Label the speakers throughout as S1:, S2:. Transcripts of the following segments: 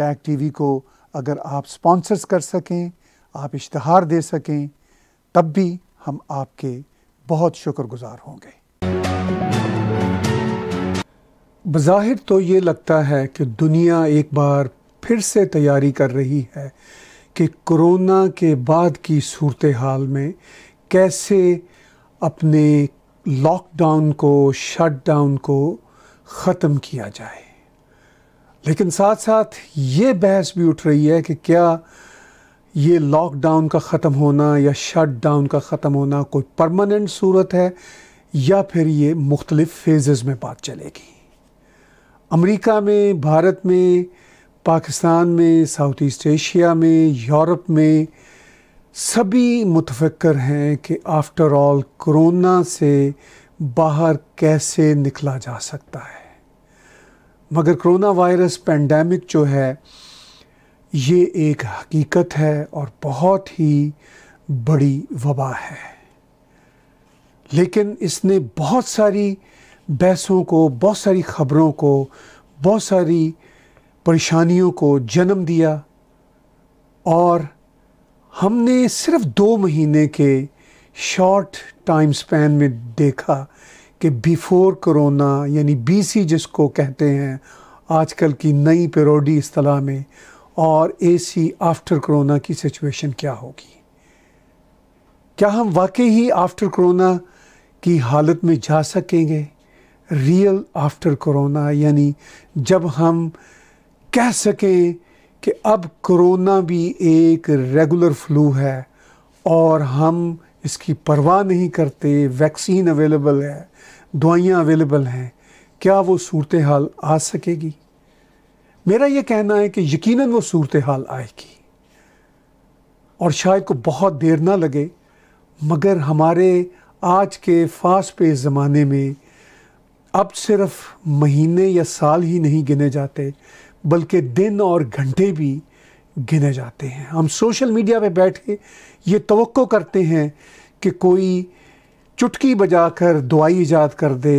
S1: Tag TV को अगर आप स्पॉन्सर्स कर सकें आप इश्तहार दे सकें तब भी हम आपके बहुत शुक्रगुजार होंगे बज़ाहिर तो ये लगता है कि दुनिया एक बार फिर से तैयारी कर रही है कि कोरोना के बाद की सूरत हाल में कैसे अपने लॉकडाउन को शटडाउन को ख़त्म किया जाए लेकिन साथ साथ ये बहस भी उठ रही है कि क्या ये लॉकडाउन का ख़त्म होना या शट डाउन का ख़त्म होना कोई परमानेंट सूरत है या फिर ये मुख्तलिफ़ फेजेस में बात चलेगी अमेरिका में भारत में पाकिस्तान में साउथ ईस्ट एशिया में यूरोप में सभी मुतफ़र हैं कि आफ्टर ऑल कोरोना से बाहर कैसे निकला जा सकता है मगर कोरोना वायरस पेंडेमिक जो है ये एक हकीकत है और बहुत ही बड़ी वबा है लेकिन इसने बहुत सारी बहसों को बहुत सारी ख़बरों को बहुत सारी परेशानियों को जन्म दिया और हमने सिर्फ दो महीने के शॉर्ट टाइम स्पैन में देखा कि बिफ़ोर करोना यानी बीसी जिसको कहते हैं आजकल की नई पेरोडी असलाह में और एसी आफ्टर करोना की सिचुएशन क्या होगी क्या हम वाकई ही आफ्टर करोना की हालत में जा सकेंगे रियल आफ्टर करोना यानी जब हम कह सकें कि अब करोना भी एक रेगुलर फ्लू है और हम इसकी परवाह नहीं करते वैक्सीन अवेलेबल है दवाइयाँ अवेलेबल हैं क्या वो सूरत हाल आ सकेगी मेरा ये कहना है कि यकीनन वो सूरत हाल आएगी और शायद को बहुत देर ना लगे मगर हमारे आज के फास्ट पे ज़माने में अब सिर्फ महीने या साल ही नहीं गिने जाते बल्कि दिन और घंटे भी गिने जाते हैं हम सोशल मीडिया पे बैठ के ये तो करते हैं कि कोई चुटकी बजाकर दवाई ईजाद कर दे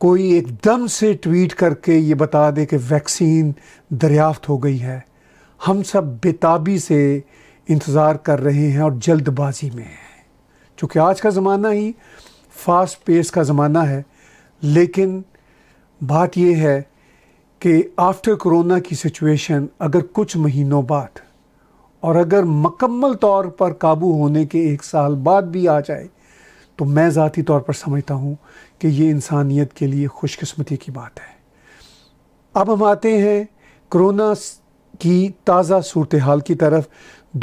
S1: कोई एकदम से ट्वीट करके ये बता दे कि वैक्सीन दरियाफ्त हो गई है हम सब बेताबी से इंतज़ार कर रहे हैं और जल्दबाजी में हैं चूँकि आज का ज़माना ही फास्ट पेस का ज़माना है लेकिन बात यह है कि आफ्टर कोरोना की सिचुएशन अगर कुछ महीनों बाद और अगर मकम्मल तौर पर काबू होने के एक साल बाद भी आ जाए तो मैं ज़ाती तौर पर समझता हूँ कि ये इंसानियत के लिए खुशकस्मती की बात है अब हम आते हैं कोरोना की ताज़ा सूरत हाल की तरफ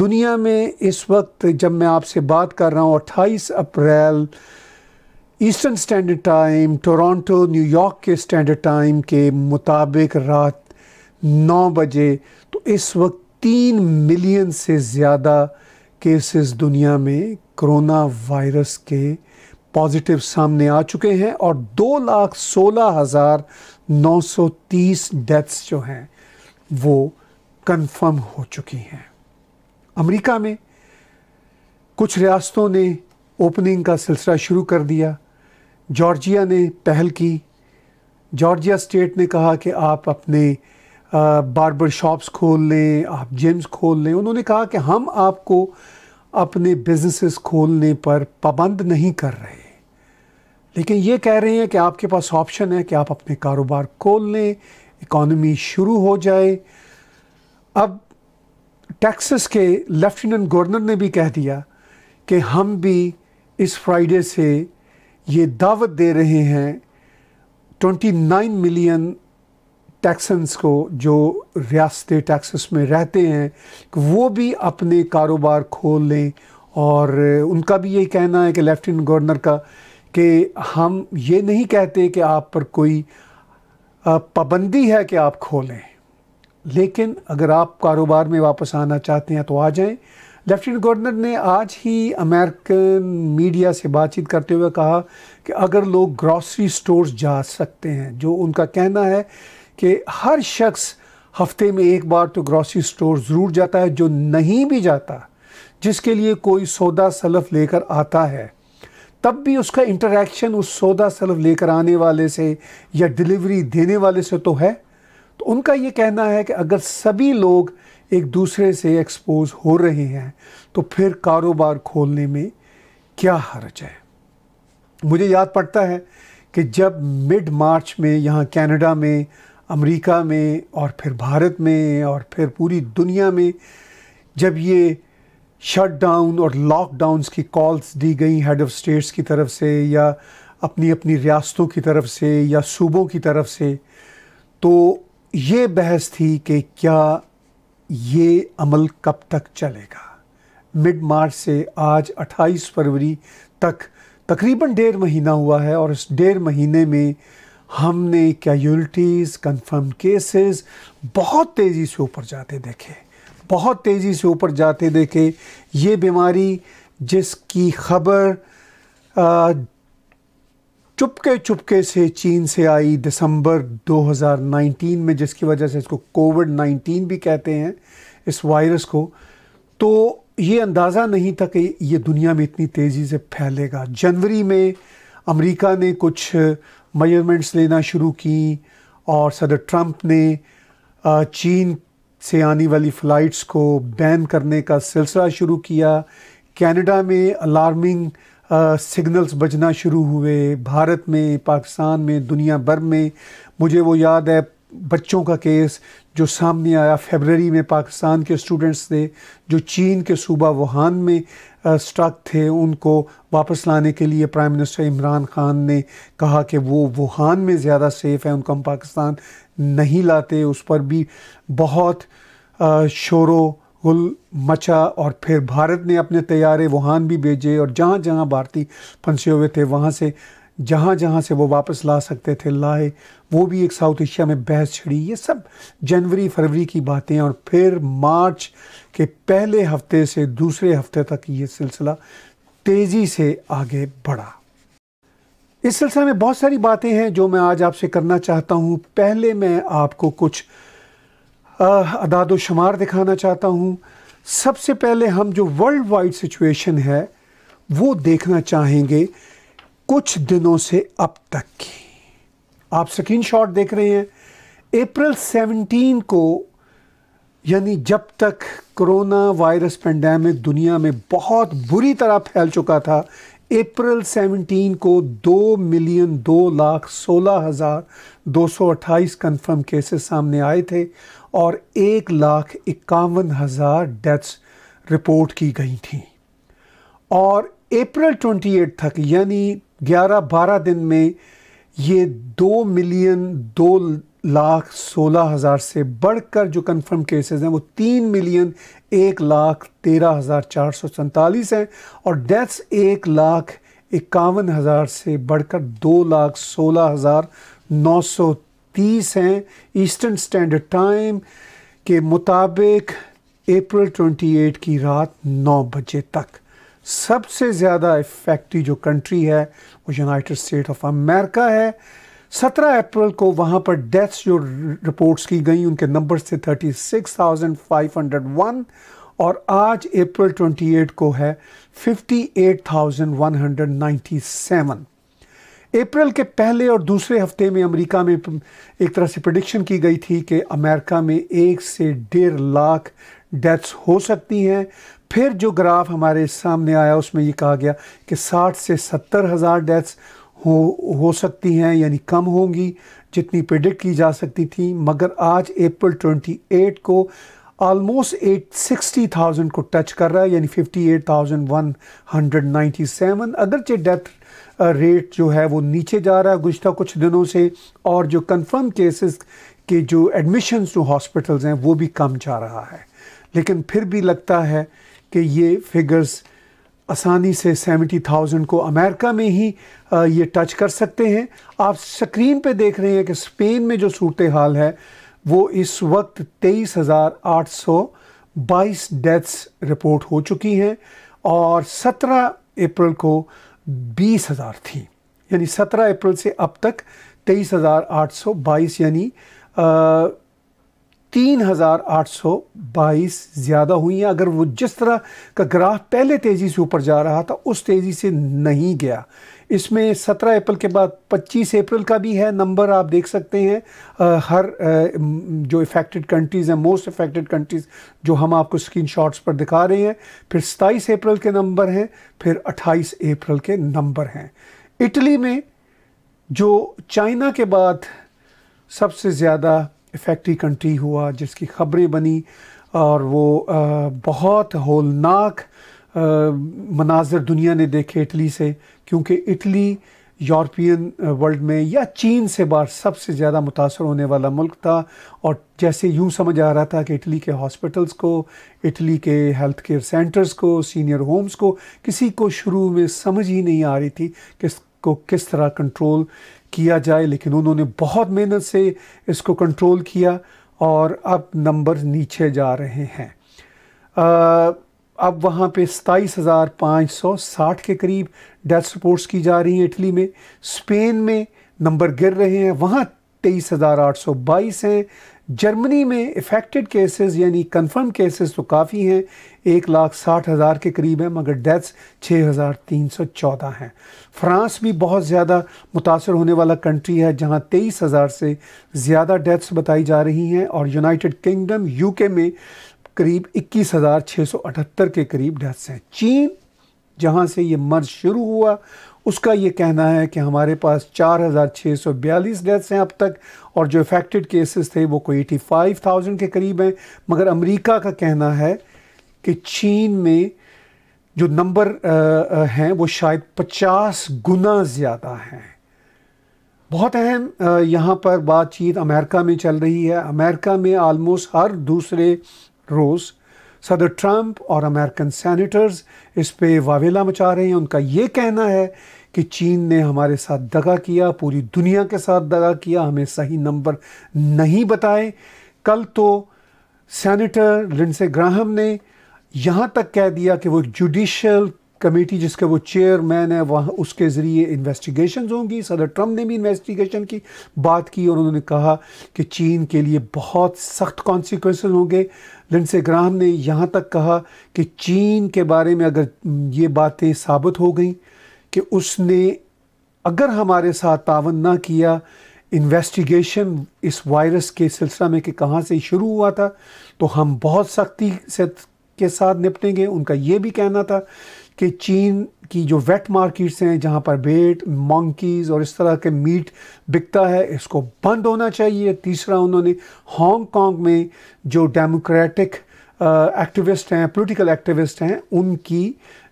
S1: दुनिया में इस वक्त जब मैं आपसे बात कर रहा हूँ अट्ठाईस April Eastern Standard Time Toronto New York के स्टैंडर्ड टाइम के मुताबिक रात नौ बजे तो इस वक्त तीन मिलियन से ज़्यादा केसेस दुनिया में कोरोना वायरस के पॉजिटिव सामने आ चुके हैं और दो लाख सोलह हज़ार नौ सौ तीस डेथ्स जो हैं वो कंफर्म हो चुकी हैं अमेरिका में कुछ रियासतों ने ओपनिंग का सिलसिला शुरू कर दिया जॉर्जिया ने पहल की जॉर्जिया स्टेट ने कहा कि आप अपने बारबर शॉप्स खोल लें आप जिम्स खोल लें उन्होंने कहा कि हम आपको अपने बिजनेसेस खोलने पर पाबंद नहीं कर रहे लेकिन ये कह रहे हैं कि आपके पास ऑप्शन है कि आप अपने कारोबार खोल लें इकॉनमी शुरू हो जाए अब टेक्सस के लेफ्टिनेंट गवर्नर ने भी कह दिया कि हम भी इस फ्राइडे से ये दावत दे रहे हैं 29 मिलियन टैक्सन्स को जो रियासत टैक्सस में रहते हैं वो भी अपने कारोबार खोल लें और उनका भी यही कहना है कि लेफ्टिनेंट गवर्नर का कि हम ये नहीं कहते कि आप पर कोई पाबंदी है कि आप खोलें लेकिन अगर आप कारोबार में वापस आना चाहते हैं तो आ जाएं लेफ्टिनेंट गवर्नर ने आज ही अमेरिकन मीडिया से बातचीत करते हुए कहा कि अगर लोग ग्रॉसरी स्टोर्स जा सकते हैं जो उनका कहना है कि हर शख्स हफ्ते में एक बार तो ग्रॉसरी स्टोर ज़रूर जाता है जो नहीं भी जाता जिसके लिए कोई सौदा सलफ लेकर आता है तब भी उसका इंटरेक्शन उस सौदा सलफ लेकर आने वाले से या डिलीवरी देने वाले से तो है तो उनका ये कहना है कि अगर सभी लोग एक दूसरे से एक्सपोज हो रहे हैं तो फिर कारोबार खोलने में क्या हर्ज है मुझे याद पड़ता है कि जब मिड मार्च में यहाँ कनाडा में अमेरिका में और फिर भारत में और फिर पूरी दुनिया में जब ये शटडाउन और लॉकडाउन की कॉल्स दी गई हेड ऑफ स्टेट्स की तरफ से या अपनी अपनी रियासतों की तरफ से या सूबों की तरफ से तो ये बहस थी कि क्या ये अमल कब तक चलेगा मिड मार्च से आज 28 फरवरी तक तकरीबन डेढ़ महीना हुआ है और इस डेढ़ महीने में हमने कैजुअलिटीज कन्फर्म केसेस बहुत तेज़ी से ऊपर जाते देखे बहुत तेज़ी से ऊपर जाते देखे ये बीमारी जिसकी खबर चुपके चुपके से चीन से आई दिसंबर 2019 में जिसकी वजह से इसको कोविड 19 भी कहते हैं इस वायरस को तो ये अंदाज़ा नहीं था कि ये दुनिया में इतनी तेज़ी से फैलेगा जनवरी में अमेरिका ने कुछ मयरमेंट्स लेना शुरू की और सदर ट्रंप ने चीन से आने वाली फ़्लाइट्स को बैन करने का सिलसिला शुरू किया कनाडा में अलार्मिंग सिग्नल्स बजना शुरू हुए भारत में पाकिस्तान में दुनिया भर में मुझे वो याद है बच्चों का केस जो सामने आया फेबररी में पाकिस्तान के स्टूडेंट्स थे जो चीन के सूबा वुहान में स्ट्रक थे उनको वापस लाने के लिए प्राइम मिनिस्टर इमरान खान ने कहा कि वो वुहान में ज़्यादा सेफ़ है उनको हम पाकिस्तान नहीं लाते उस पर भी बहुत शोर गुल मचा और फिर भारत ने अपने तैयारे वुहान भी भेजे और जहाँ जहाँ भारतीय फंसे हुए थे वहाँ से जहाँ जहाँ से वो वापस ला सकते थे लाए वो भी एक साउथ एशिया में बहस छिड़ी ये सब जनवरी फरवरी की बातें और फिर मार्च के पहले हफ्ते से दूसरे हफ्ते तक ये सिलसिला तेज़ी से आगे बढ़ा इस सिलसिले में बहुत सारी बातें हैं जो मैं आज आपसे करना चाहता हूँ पहले मैं आपको कुछ अदाद शुमार दिखाना चाहता हूँ सबसे पहले हम जो वर्ल्ड वाइड सिचुएशन है वो देखना चाहेंगे कुछ दिनों से अब तक की आप स्क्रीनशॉट देख रहे हैं अप्रैल 17 को यानी जब तक कोरोना वायरस पेंडेमिक दुनिया में बहुत बुरी तरह फैल चुका था अप्रैल 17 को दो मिलियन दो लाख सोलह हज़ार दो सौ अट्ठाईस कन्फर्म केसेस सामने आए थे और एक लाख इक्यावन हज़ार डेथ्स रिपोर्ट की गई थी और अप्रैल 28 तक यानी ग्यारह बारह दिन में ये दो मिलियन दो लाख सोलह हज़ार से बढ़कर जो कंफर्म केसेस हैं वो तीन मिलियन एक लाख तेरह हज़ार चार सौ सैंतालीस हैं और डेथ्स एक लाख इक्यावन हज़ार से बढ़कर दो लाख सोलह हज़ार नौ सौ तीस हैं ईस्टर्न स्टैंडर्ड टाइम के मुताबिक अप्रैल ट्वेंटी एट की रात नौ बजे तक सबसे ज़्यादा इफेक्टिव जो कंट्री है वो यूनाइटेड स्टेट ऑफ अमेरिका है 17 अप्रैल को वहाँ पर डेथ्स जो रिपोर्ट्स की गई उनके नंबर्स थे 36,501 और आज अप्रैल 28 को है 58,197 अप्रैल के पहले और दूसरे हफ्ते में अमेरिका में एक तरह से प्रडिक्शन की गई थी कि अमेरिका में एक से डेढ़ लाख डेथ्स हो सकती हैं फिर जो ग्राफ हमारे सामने आया उसमें ये कहा गया कि 60 से सत्तर हज़ार डेथ्स हो हो सकती हैं यानी कम होंगी जितनी प्रिडिक्ट की जा सकती थी मगर आज अप्रैल 28 को आलमोस्ट एट सिक्सटी थाउजेंड को टच कर रहा है यानी fifty eight thousand one hundred ninety seven अगरचे डेथ रेट uh, जो है वो नीचे जा रहा है गुज्त कुछ दिनों से और जो कन्फर्म केसेस के जो एडमिशन्स टू हॉस्पिटल्स हैं वो भी कम जा रहा है लेकिन फिर भी लगता है कि ये फिगर्स आसानी से सेवेंटी थाउजेंड को अमेरिका में ही ये टच कर सकते हैं आप स्क्रीन पे देख रहे हैं कि स्पेन में जो सूरत हाल है वो इस वक्त तेईस हज़ार आठ सौ बाईस डेथ्स रिपोर्ट हो चुकी हैं और सत्रह अप्रैल को बीस हज़ार थी यानी सत्रह अप्रैल से अब तक तेईस हज़ार आठ सौ बाईस यानी तीन हज़ार आठ सौ बाईस ज़्यादा हुई हैं अगर वो जिस तरह का ग्राफ पहले तेज़ी से ऊपर जा रहा था उस तेज़ी से नहीं गया इसमें सत्रह अप्रैल के बाद पच्चीस अप्रैल का भी है नंबर आप देख सकते हैं आ, हर आ, जो इफ़ेक्टेड कंट्रीज़ हैं मोस्ट इफ़ेक्टेड कंट्रीज़ जो हम आपको स्क्रीन पर दिखा रहे हैं फिर सताईस अप्रैल के नंबर हैं फिर अट्ठाईस अप्रैल के नंबर हैं इटली में जो चाइना के बाद सबसे ज़्यादा फैक्ट्री कंट्री हुआ जिसकी खबरें बनी और वो बहुत होलनाक मनाजर दुनिया ने देखे इटली से क्योंकि इटली यूरोपियन वर्ल्ड में या चीन से बाहर सबसे ज़्यादा मुतासर होने वाला मुल्क था और जैसे यूँ समझ आ रहा था कि इटली के हॉस्पिटल्स को इटली के हेल्थ केयर सेंटर्स को सीनियर होम्स को किसी को शुरू में समझ ही नहीं आ रही थी कि को किस तरह कंट्रोल किया जाए लेकिन उन्होंने बहुत मेहनत से इसको कंट्रोल किया और अब नंबर नीचे जा रहे हैं आ, अब वहाँ पे सताईस हज़ार पाँच सौ साठ के करीब डेथ रिपोर्ट्स की जा रही हैं इटली में स्पेन में नंबर गिर रहे हैं वहाँ तेईस हज़ार आठ सौ बाईस हैं जर्मनी में इफ़ेक्टेड केसेस यानी कंफर्म केसेस तो काफ़ी हैं एक लाख साठ हज़ार के करीब हैं मगर डेथ्स छः हज़ार तीन सौ चौदह हैं फ्रांस भी बहुत ज़्यादा मुतासर होने वाला कंट्री है जहाँ तेईस हज़ार से ज़्यादा डेथ्स बताई जा रही हैं और यूनाइटेड किंगडम यूके में करीब इक्कीस हज़ार छः सौ अठहत्तर के करीब डेथ्स हैं चीन जहाँ से ये मर्ज शुरू हुआ उसका ये कहना है कि हमारे पास 4,642 डेथ्स हैं अब तक और जो इफेक्टेड केसेस थे वो कोई 85,000 के करीब हैं मगर अमेरिका का कहना है कि चीन में जो नंबर हैं वो शायद 50 गुना ज़्यादा हैं बहुत अहम यहाँ पर बातचीत अमेरिका में चल रही है अमेरिका में आलमोस्ट हर दूसरे रोज़ सदर ट्रंप और अमेरिकन सैनिटर्स इस पे वावेला मचा रहे हैं उनका ये कहना है कि चीन ने हमारे साथ दगा किया पूरी दुनिया के साथ दगा किया हमें सही नंबर नहीं बताए कल तो सेनेटर लिंडसे ग्राहम ने यहाँ तक कह दिया कि वो जुडिशल कमेटी जिसके वो चेयरमैन है वहाँ उसके ज़रिए इन्वेस्टिगेशन होंगी सदर ट्रम्प ने भी इन्वेस्टिगेशन की बात की और उन्होंने कहा कि चीन के लिए बहुत सख्त कॉन्सिक्वेंस होंगे लिंडसे ग्राम ने यहाँ तक कहा कि चीन के बारे में अगर ये बातें साबित हो गई कि उसने अगर हमारे साथ तावन ना किया इन्वेस्टिगेशन इस वायरस के सिलसिला में कि कहाँ से शुरू हुआ था तो हम बहुत सख्ती से के साथ निपटेंगे उनका ये भी कहना था कि चीन की जो वेट मार्केट्स हैं जहाँ पर बेट मंकीज़ और इस तरह के मीट बिकता है इसको बंद होना चाहिए तीसरा उन्होंने हांगकॉन्ग में जो डेमोक्रेटिक एक्टिविस्ट uh, हैं पॉलिटिकल एक्टिविस्ट हैं उनकी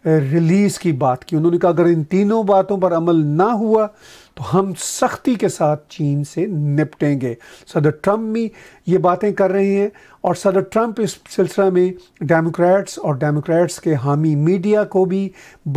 S1: रिलीज़ uh, की बात की उन्होंने कहा अगर इन तीनों बातों पर अमल ना हुआ तो हम सख्ती के साथ चीन से निपटेंगे सदर ट्रम्प भी ये बातें कर रहे हैं और सदर ट्रंप इस सिलसिला में डेमोक्रेट्स और डेमोक्रेट्स के हामी मीडिया को भी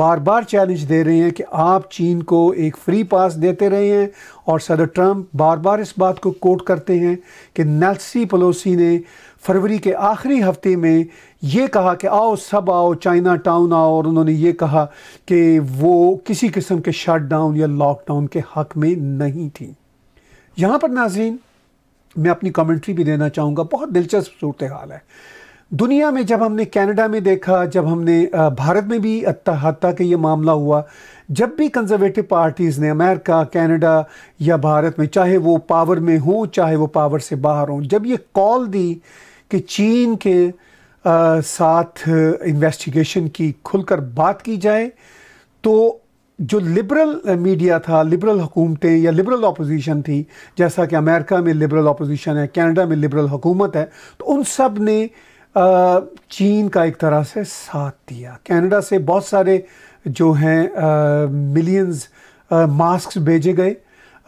S1: बार बार चैलेंज दे रहे हैं कि आप चीन को एक फ्री पास देते रहे हैं और सदर ट्रंप बार बार इस बात को कोट करते हैं कि नेल्सी पलोसी ने फरवरी के आखिरी हफ्ते में ये कहा कि आओ सब आओ चाइना टाउन आओ और उन्होंने ये कहा कि वो किसी किस्म के शटडाउन या लॉकडाउन के हक में नहीं थी यहाँ पर नाजीन मैं अपनी कमेंट्री भी देना चाहूँगा बहुत दिलचस्प सूरत हाल है दुनिया में जब हमने कनाडा में देखा जब हमने भारत में भी हती के ये मामला हुआ जब भी कंजर्वेटिव पार्टीज़ ने अमेरिका कनाडा या भारत में चाहे वो पावर में हों चाहे वो पावर से बाहर हों जब ये कॉल दी कि चीन के आ, साथ इन्वेस्टिगेशन की खुलकर बात की जाए तो जो लिबरल मीडिया था लिबरल हुकूमतें या लिबरल अपोजिशन थी जैसा कि अमेरिका में लिबरल अपोजिशन है कनाडा में लिबरल हुकूमत है तो उन सब ने चीन का एक तरह से साथ दिया कनाडा से बहुत सारे जो हैं मिलियंस मास्क भेजे गए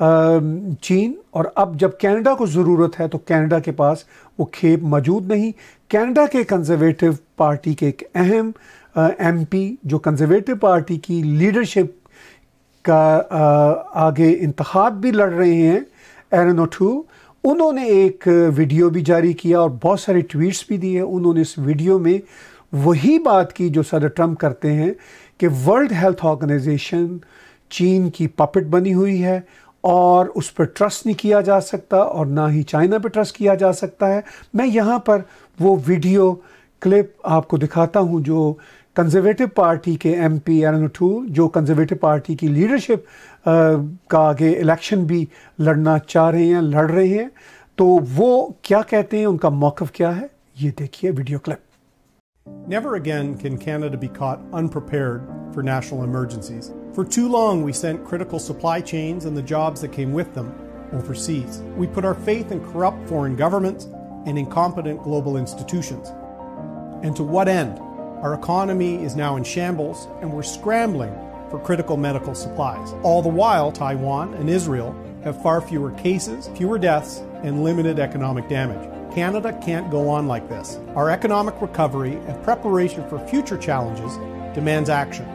S1: चीन और अब जब कनाडा को ज़रूरत है तो कनाडा के पास वो खेप मौजूद नहीं कनाडा के कंजर्वेटिव पार्टी के एक अहम एमपी जो कंजर्वेटिव पार्टी की लीडरशिप का आ, आगे इंतहाब भी लड़ रहे हैं एरन ओठू उन्होंने एक वीडियो भी जारी किया और बहुत सारे ट्वीट्स भी दिए उन्होंने इस वीडियो में वही बात की जो सदर ट्रम्प करते हैं कि वर्ल्ड हेल्थ ऑर्गेनाइजेशन चीन की पपेट बनी हुई है और उस पर ट्रस्ट नहीं किया जा सकता और ना ही चाइना पर ट्रस्ट किया जा सकता है मैं यहाँ पर वो वीडियो क्लिप आपको दिखाता हूँ जो कंजर्वेटिव पार्टी के एम पी एरन जो कंजर्वेटिव पार्टी की लीडरशिप का आगे इलेक्शन भी लड़ना चाह रहे हैं लड़ रहे हैं तो वो क्या कहते हैं उनका मौकफ क्या है ये देखिए video clip
S2: Never again can Canada be caught unprepared for national emergencies. For too long, we sent critical supply chains and the jobs that came with them overseas. We put our faith in corrupt foreign governments and incompetent global institutions. And to what end? Our economy is now in shambles, and we're scrambling for critical medical supplies. All the while, Taiwan and Israel have far fewer cases, fewer deaths, and limited economic damage. Canada can't go on like this. Our economic recovery and preparation for future challenges demands action.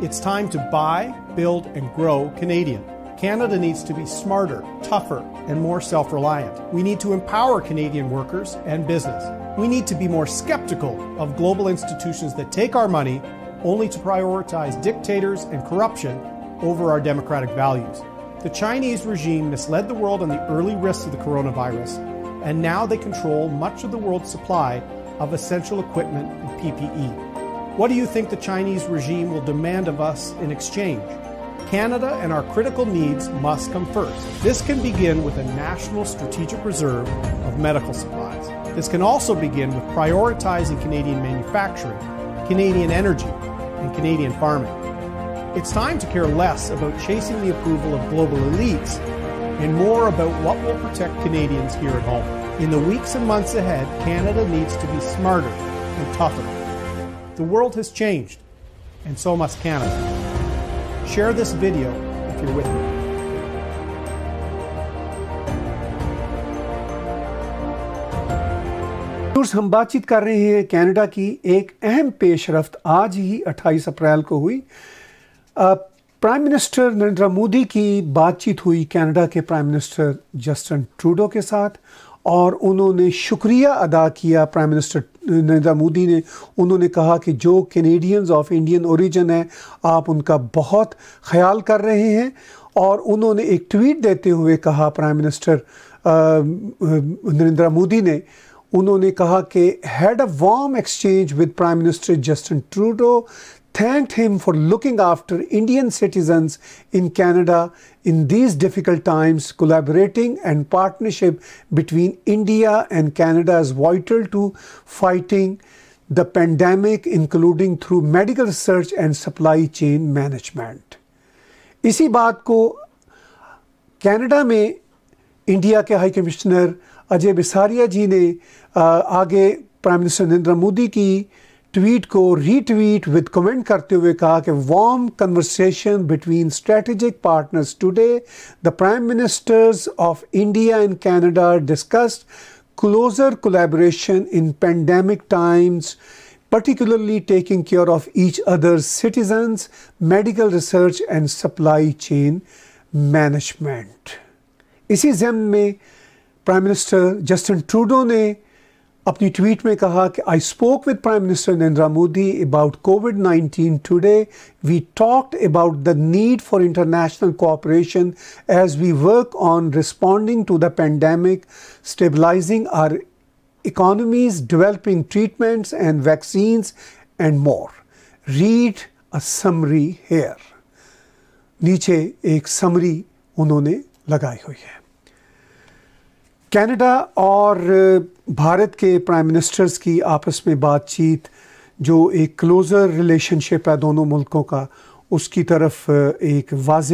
S2: It's time to buy, build, and grow Canadian. Canada needs to be smarter, tougher, and more self reliant. We need to empower Canadian workers and business. We need to be more skeptical of global institutions that take our money only to prioritize dictators and corruption over our democratic values. The Chinese regime misled the world on the early risks of the coronavirus, and now they control much of the world's supply of essential equipment and PPE. What do you think the Chinese regime will demand of us in exchange? Canada and our critical needs must come first. This can begin with a national strategic reserve of medical supplies. This can also begin with prioritizing Canadian manufacturing, Canadian energy, and Canadian farming. It's time to care less about chasing the approval of global elites and more about what will protect Canadians here at home. In the weeks and months ahead, Canada needs to be smarter and tougher. The world has changed, and so must Canada. Share this video if you're with me.
S1: हम बातचीत कर रहे हैं Canada की एक अहम पेशरफ आज ही 28 अप्रैल को हुई प्राइम मिनिस्टर नरेंद्र मोदी की बातचीत हुई कनाडा के प्राइम मिनिस्टर जस्टिन ट्रूडो के साथ और उन्होंने शुक्रिया अदा किया प्राइम मिनिस्टर नरेंद्र मोदी ने उन्होंने कहा कि जो कैनेडियंस ऑफ इंडियन ओरिजिन हैं आप उनका बहुत ख्याल कर रहे हैं और उन्होंने एक ट्वीट देते हुए कहा प्राइम मिनिस्टर नरेंद्र मोदी ने उन्होंने कहा कि had a warm exchange with prime minister Justin Trudeau thanked him for looking after Indian citizens in Canada in these difficult times. Collaborating and partnership between India and Canada is vital to fighting the pandemic, including through medical research and supply chain management. इसी बात को Canada में India के high commissioner Ajay Bisaria ji ने आगे prime minister Narendra Modi की tweet को retweet with comment करते हुए कहा कि warm conversation between strategic partners today the prime ministers of India and Canada discussed closer collaboration in pandemic times, particularly taking care of each other's citizens, medical research and supply chain management. इसी जम में prime minister Justin Trudeau ने अपनी tweet में कहा कि I spoke with prime minister Narendra Modi about covid 19 today we talked about the need for international cooperation as we work on responding to the pandemic stabilising our economies, developing treatments and vaccines and more read a summary here नीचे एक summary उन्होंने लगाई हुई है Canada और भारत के prime ministers की आपस में बातचीत जो एक क्लोज़र रिलेशनशिप है दोनों मुल्कों का उसकी तरफ एक वाज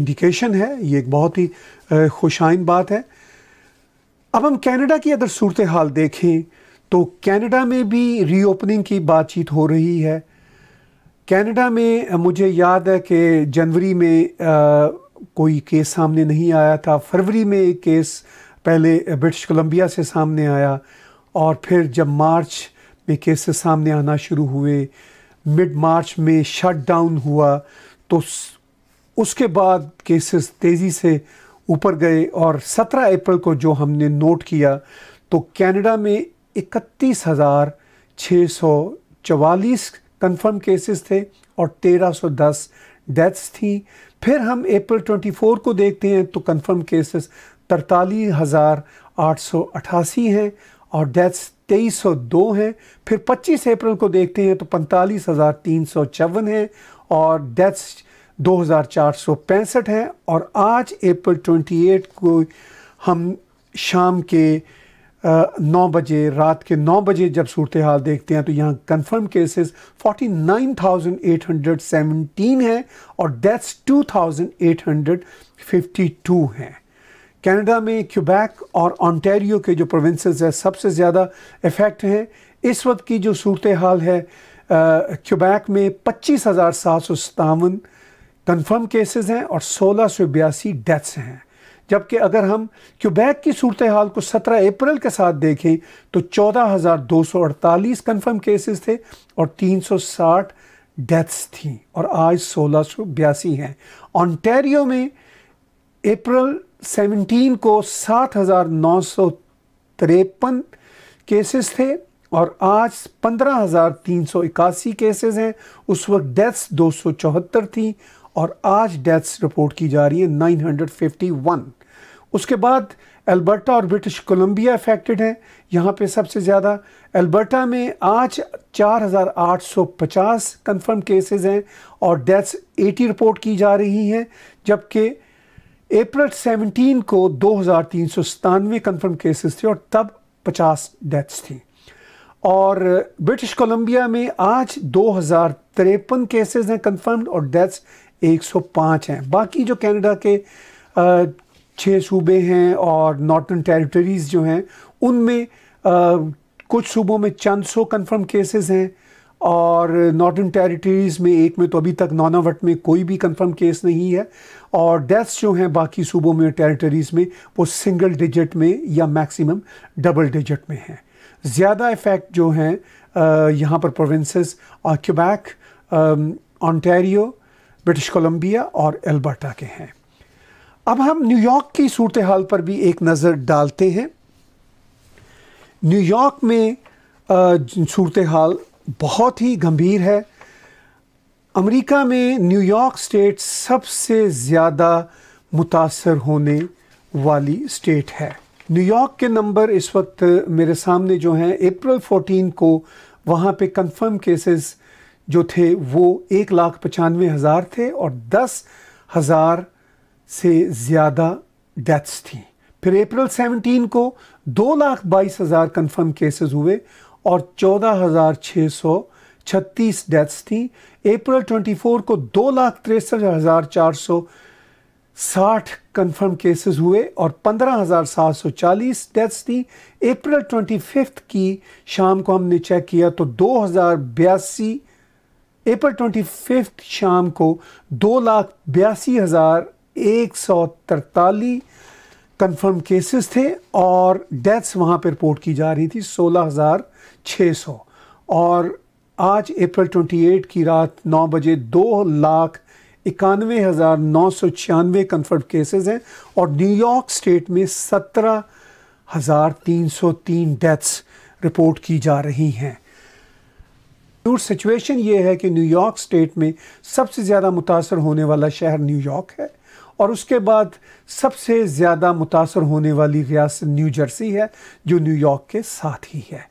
S1: इंडिकेशन है ये एक बहुत ही खुशाइन बात है अब हम कनाडा की अगर सूरत हाल देखें तो कनाडा में भी रीओपनिंग की बातचीत हो रही है कनाडा में मुझे याद है कि जनवरी में आ, कोई केस सामने नहीं आया था फरवरी में एक केस पहले ब्रिटिश कोलंबिया से सामने आया और फिर जब मार्च में केसेस सामने आना शुरू हुए मिड मार्च में शट डाउन हुआ तो उसके बाद केसेस तेज़ी से ऊपर गए और 17 अप्रैल को जो हमने नोट किया तो कनाडा में इकतीस हज़ार छः सौ चवालीस कन्फर्म केसेस थे और 1310 डेथ्स थी फिर हम अप्रैल 24 को देखते हैं तो कन्फर्म केसेस तरतालीस हज़ार आठ सौ अट्ठासी हैं और डेथ्स तेईस सौ दो हैं फिर पच्चीस अप्रैल को देखते हैं तो पैंतालीस हज़ार तीन सौ चौवन हैं और डेथ्स दो हज़ार चार सौ पैंसठ हैं और आज अप्रैल ट्वेंटी एट को हम शाम के नौ बजे रात के नौ बजे जब सूरत हाल देखते हैं तो यहाँ confirm cases forty nine thousand eight hundred seventeen हैं और deaths two thousand eight hundred fifty two हैं कनाडा में क्यूबैक और ऑनटेरियो के जो प्रोविंसेस हैं सबसे ज़्यादा इफ़ेक्ट हैं इस वक्त की जो सूरत हाल है क्यूबैक में पच्चीस हज़ार सात सौ सतावन कन्फर्म केसेज़ हैं और सोलह सौ बयासी डेथ्स हैं जबकि अगर हम क्यूबैक की सूरत हाल को 17 अप्रैल के साथ देखें तो 14,248 कन्फर्म केसेस थे और 360 डेथ्स थी और आज सोलह सौ बयासी हैं ऑनटेरियो में अप्रैल 17 को सात हज़ार नौ सौ तिरपन केसेस थे और आज पंद्रह हज़ार तीन सौ इक्यासी केसेज हैं उस वक्त डेथ्स दो सौ चौहत्तर थी और आज डेथ्स रिपोर्ट की जा रही है नाइन हंड्रेड फिफ्टी वन उसके बाद अल्बर्टा और ब्रिटिश कोलंबिया अफेक्टेड हैं यहाँ पे सबसे ज़्यादा अल्बर्टा में आज 4,850 कंफर्म केसेस हैं और डेथ्स 80 रिपोर्ट की जा रही हैं जबकि अप्रैल 17 को दो हज़ार तीन सौ कन्फर्म केसेस थे और तब 50 डेथ्स थी और ब्रिटिश कोलंबिया में आज दो हज़ार तिरपन केसेज हैं कन्फर्म और डेथ्स 105 हैं बाकी जो कनाडा के छः सूबे हैं और नॉर्थन टेरिटरीज़ जो हैं उनमें कुछ सूबों में चंद सौ कन्फर्म केसेस हैं और नॉर्दर्न टेरिटरीज़ में एक में तो अभी तक नानावट में कोई भी कंफर्म केस नहीं है और डेथ्स जो हैं बाकी सूबों में टेरिटरीज़ में वो सिंगल डिजिट में या मैक्सिमम डबल डिजिट में हैं ज़्यादा इफ़ेक्ट जो हैं यहाँ पर प्रोविंसेस और क्यूबैक ऑनटेरियो ब्रिटिश कोलम्बिया और एल्बर्टा के हैं अब हम न्यूयॉर्क की सूरत हाल पर भी एक नज़र डालते हैं न्यूयॉर्क में सूरत हाल बहुत ही गंभीर है अमेरिका में न्यूयॉर्क स्टेट सबसे ज़्यादा मुतासर होने वाली स्टेट है न्यूयॉर्क के नंबर इस वक्त मेरे सामने जो हैं अप्रैल 14 को वहाँ पे कंफर्म केसेस जो थे वो एक लाख पचानवे हज़ार थे और दस हज़ार से ज़्यादा डेथ्स थी फिर अप्रैल 17 को दो लाख बाईस हज़ार कन्फर्म केसेस हुए और चौदह हज़ार सौ छत्तीस डेथ्स थी अप्रैल 24 को दो लाख तिरसठ हज़ार चार सौ साठ कन्फर्म केसेस हुए और पंद्रह हज़ार सात सौ चालीस डेथ्स थी अप्रैल 25 की शाम को हमने चेक किया तो दो हज़ार बयासी अप्रैल 25 शाम को दो लाख बयासी हज़ार एक सौ तरतालीस कन्फर्म केसेस थे और डेथ्स वहाँ पर रिपोर्ट की जा रही थी सोलह हज़ार 600 और आज अप्रैल 28 की रात 9 बजे दो लाख इक्यानवे हज़ार नौ सौ छियानवे कन्फर्म केसेज हैं और न्यूयॉर्क स्टेट में सत्रह हज़ार तीन सौ तीन डेथ्स रिपोर्ट की जा रही हैं सिचुएशन ये है कि न्यूयॉर्क स्टेट में सबसे ज़्यादा मुतासर होने वाला शहर न्यूयॉर्क है और उसके बाद सबसे ज़्यादा मुतासर होने वाली रियासत न्यू जर्सी है जो न्यूयॉर्क के साथ ही है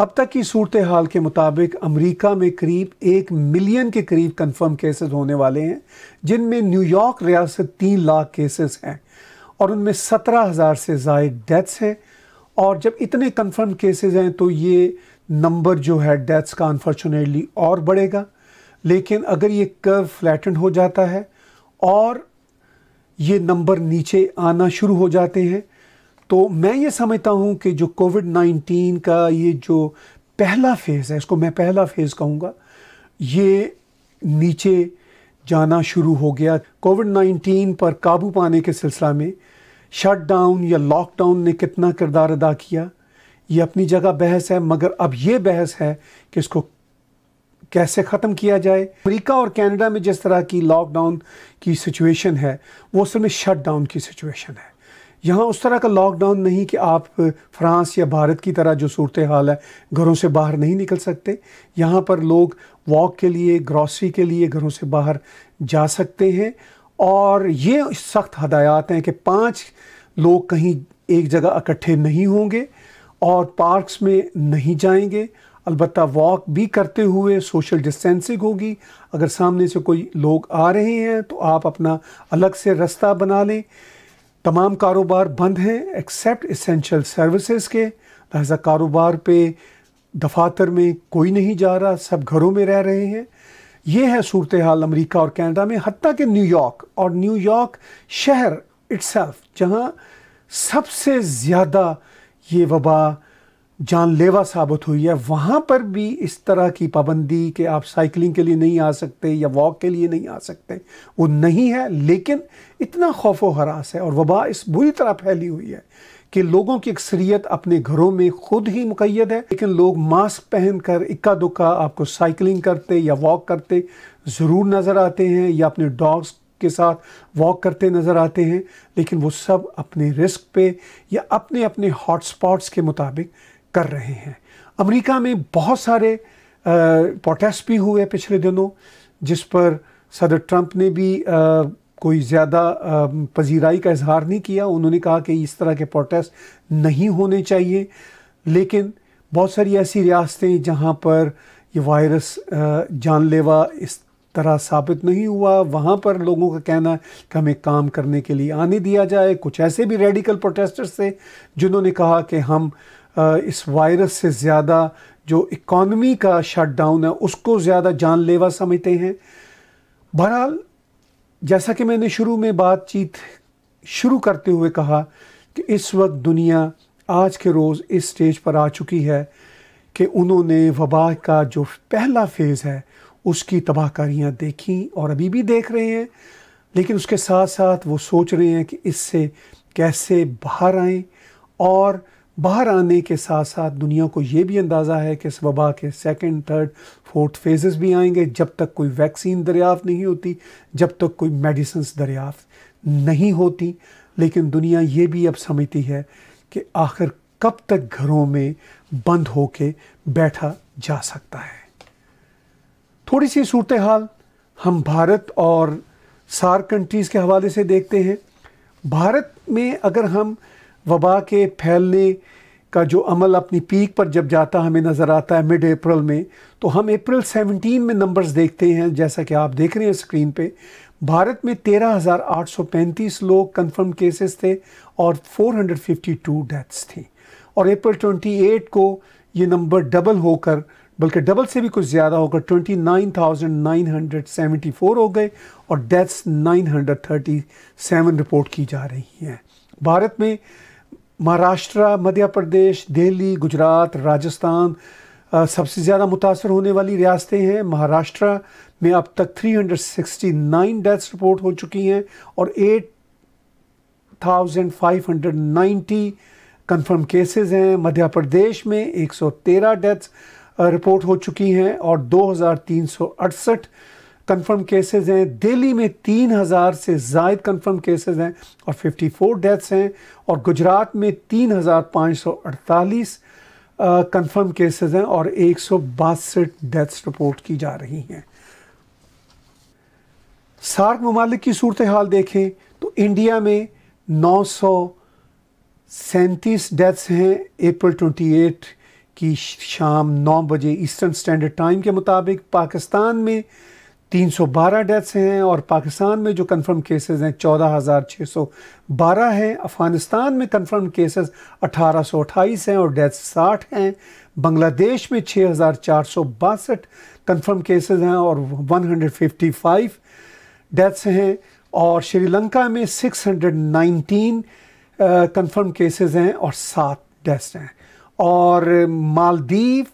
S1: अब तक की सूरत हाल के मुताबिक अमेरिका में करीब एक मिलियन के करीब कंफर्म केसेस होने वाले हैं जिनमें न्यूयॉर्क रियासत तीन लाख केसेस हैं और उनमें सत्रह हज़ार से जायद डेथ्स हैं और जब इतने कंफर्म केसेस हैं तो ये नंबर जो है डेथ्स का अनफॉर्चुनेटली और बढ़ेगा लेकिन अगर ये कर्व फ्लैटन हो जाता है और ये नंबर नीचे आना शुरू हो जाते हैं तो मैं ये समझता हूँ कि जो कोविड नाइन्टीन का ये जो पहला फेज़ है इसको मैं पहला फेज़ कहूँगा ये नीचे जाना शुरू हो गया कोविड नाइन्टीन पर काबू पाने के सिलसिला में शटडाउन या लॉकडाउन ने कितना किरदार अदा किया ये अपनी जगह बहस है मगर अब ये बहस है कि इसको कैसे ख़त्म किया जाए अमेरिका और कनाडा में जिस तरह की लॉकडाउन की सिचुएशन है वो असल में शटडाउन की सिचुएशन है यहाँ उस तरह का लॉकडाउन नहीं कि आप फ्रांस या भारत की तरह जो सूरत हाल है घरों से बाहर नहीं निकल सकते यहाँ पर लोग वॉक के लिए ग्रॉसरी के लिए घरों से बाहर जा सकते हैं और ये सख्त हदायत हैं कि पाँच लोग कहीं एक जगह इकट्ठे नहीं होंगे और पार्क्स में नहीं जाएंगे अलबत् वॉक भी करते हुए सोशल डिस्टेंसिंग होगी अगर सामने से कोई लोग आ रहे हैं तो आप अपना अलग से रास्ता बना लें तमाम कारोबार बंद हैं एक्सेप्ट इसेंशियल सर्विसेज के लिहाजा कारोबार पे दफातर में कोई नहीं जा रहा सब घरों में रह रहे हैं ये है सूरत हाल अमरीका और कैनेडा में हती कि न्यूयॉर्क और न्यूयॉर्क शहर इट्सल्फ जहाँ सबसे ज़्यादा ये वबा जानलेवा साबित हुई है वहाँ पर भी इस तरह की पाबंदी कि आप साइकिलिंग के लिए नहीं आ सकते या वॉक के लिए नहीं आ सकते वो नहीं है लेकिन इतना खौफ व हरास है और वबा इस बुरी तरह फैली हुई है कि लोगों की अक्सरियत अपने घरों में खुद ही मुकैद है लेकिन लोग मास्क पहन कर इक्का दुक्का आपको साइकिलिंग करते या वॉक करते ज़रूर नज़र आते हैं या अपने डॉग्स के साथ वॉक करते नज़र आते हैं लेकिन वो सब अपने रिस्क पे या अपने अपने हॉटस्पॉट्स के मुताबिक कर रहे हैं अमेरिका में बहुत सारे प्रोटेस्ट भी हुए पिछले दिनों जिस पर सदर ट्रंप ने भी आ, कोई ज़्यादा पजीराई का इजहार नहीं किया उन्होंने कहा कि इस तरह के प्रोटेस्ट नहीं होने चाहिए लेकिन बहुत सारी ऐसी रियासतें जहाँ पर ये वायरस जानलेवा इस तरह साबित नहीं हुआ वहाँ पर लोगों का कहना है कि हमें काम करने के लिए आने दिया जाए कुछ ऐसे भी रेडिकल प्रोटेस्टर्स थे जिन्होंने कहा कि हम इस वायरस से ज़्यादा जो इकॉनमी का शटडाउन है उसको ज़्यादा जानलेवा समझते हैं बहरहाल जैसा कि मैंने शुरू में बातचीत शुरू करते हुए कहा कि इस वक्त दुनिया आज के रोज़ इस स्टेज पर आ चुकी है कि उन्होंने वबा का जो पहला फेज़ है उसकी तबाहकारियाँ देखी और अभी भी देख रहे हैं लेकिन उसके साथ साथ वो सोच रहे हैं कि इससे कैसे बाहर आएं और बाहर आने के साथ साथ दुनिया को ये भी अंदाज़ा है कि इस वबा के सेकेंड थर्ड फोर्थ फेजेस भी आएंगे जब तक कोई वैक्सीन दरियाफ़ नहीं होती जब तक कोई मेडिसिन दरियाफ़ नहीं होती लेकिन दुनिया ये भी अब समझती है कि आखिर कब तक घरों में बंद होके बैठा जा सकता है थोड़ी सी सूरत हाल हम भारत और सार कंट्रीज़ के हवाले से देखते हैं भारत में अगर हम वबा के फैलने का जो अमल अपनी पीक पर जब जाता हमें नज़र आता है मिड अप्रैल में तो हम अप्रैल 17 में नंबर्स देखते हैं जैसा कि आप देख रहे हैं स्क्रीन पे भारत में 13,835 लोग कंफर्म केसेस थे और 452 डेथ्स थी और अप्रैल 28 को ये नंबर डबल होकर बल्कि डबल से भी कुछ ज़्यादा होकर 29,974 हो गए और डेथ्स 937 रिपोर्ट की जा रही हैं भारत में महाराष्ट्र मध्य प्रदेश दिल्ली गुजरात राजस्थान सबसे ज़्यादा मुतासर होने वाली रियासतें हैं महाराष्ट्र में अब तक 369 डेथ्स रिपोर्ट हो चुकी हैं और 8,590 कंफर्म केसेस हैं मध्य प्रदेश में 113 डेथ्स रिपोर्ट हो चुकी हैं और दो कन्फर्म केसेस हैं दिल्ली में तीन हज़ार से जायद कन्फर्म केसेस हैं और 54 डेथ्स हैं और गुजरात में तीन हज़ार पाँच सौ अड़तालीस कन्फर्म केसेस हैं और एक सौ बासठ डेथ्स रिपोर्ट की जा रही हैं सार्क ममालिक की सूरत हाल देखें तो इंडिया में नौ सौ सैंतीस डेथ्स हैं अप्रैल 28 की शाम नौ बजे ईस्टर्न स्टैंडर्ड टाइम के मुताबिक पाकिस्तान में तीन सौ बारह डेथ्स हैं और पाकिस्तान में जो कन्फर्म केसेस हैं चौदह हज़ार छः सौ बारह हैं अफ़गानिस्तान में कन्फर्म केसेस अठारह सौ अट्ठाईस हैं और डेथ्स साठ हैं बांग्लादेश में छः हज़ार चार सौ बासठ कन्फर्म केसेस हैं और one hundred fifty five deaths हैं और श्रीलंका में six hundred nineteen confirm cases हैं और सात डेथ्स हैं और मालदीव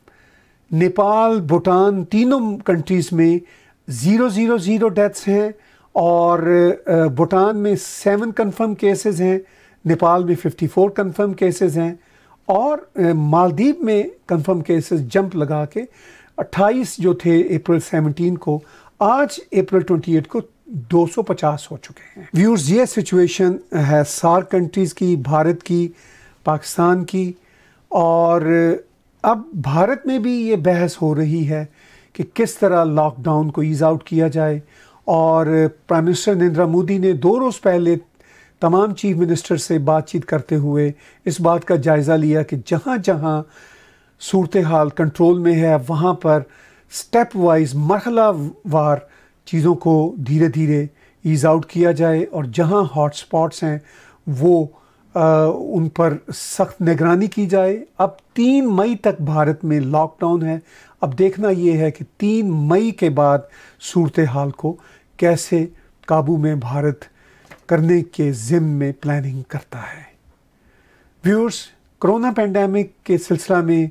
S1: नेपाल भूटान तीनों कंट्रीज़ में ज़ीरो ज़ीरो ज़ीरो डेथ्स हैं और भूटान में सेवन कंफर्म केसेस हैं नेपाल में फिफ्टी फोर कन्फर्म केसेस हैं और मालदीव में कंफर्म केसेस जंप लगा के अट्ठाईस जो थे अप्रैल सेवनटीन को आज अप्रैल ट्वेंटी एट को 250 हो चुके हैं व्यूर्स ये सिचुएशन है सार कंट्रीज़ की भारत की पाकिस्तान की और अब भारत में भी ये बहस हो रही है कि किस तरह लॉकडाउन को ईज़ आउट किया जाए और प्राइम मिनिस्टर नरेंद्र मोदी ने दो रोज़ पहले तमाम चीफ मिनिस्टर से बातचीत करते हुए इस बात का जायज़ा लिया कि जहाँ जहाँ सूरत हाल कंट्रोल में है वहाँ पर स्टेप वाइज मरहला वार चीज़ों को धीरे धीरे ईज़ आउट किया जाए और जहाँ हॉट स्पॉट्स हैं वो आ, उन पर सख्त निगरानी की जाए अब तीन मई तक भारत में लॉकडाउन है अब देखना ये है कि तीन मई के बाद सूरत हाल को कैसे काबू में भारत करने के जिम में प्लानिंग करता है व्यूअर्स कोरोना पेंडेमिक के सिलसिला में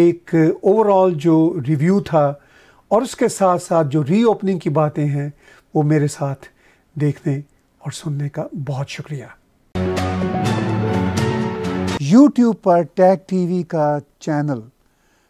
S1: एक ओवरऑल जो रिव्यू था और उसके साथ साथ जो रीओपनिंग की बातें हैं वो मेरे साथ देखने और सुनने का बहुत शुक्रिया YouTube पर टैग टीवी का चैनल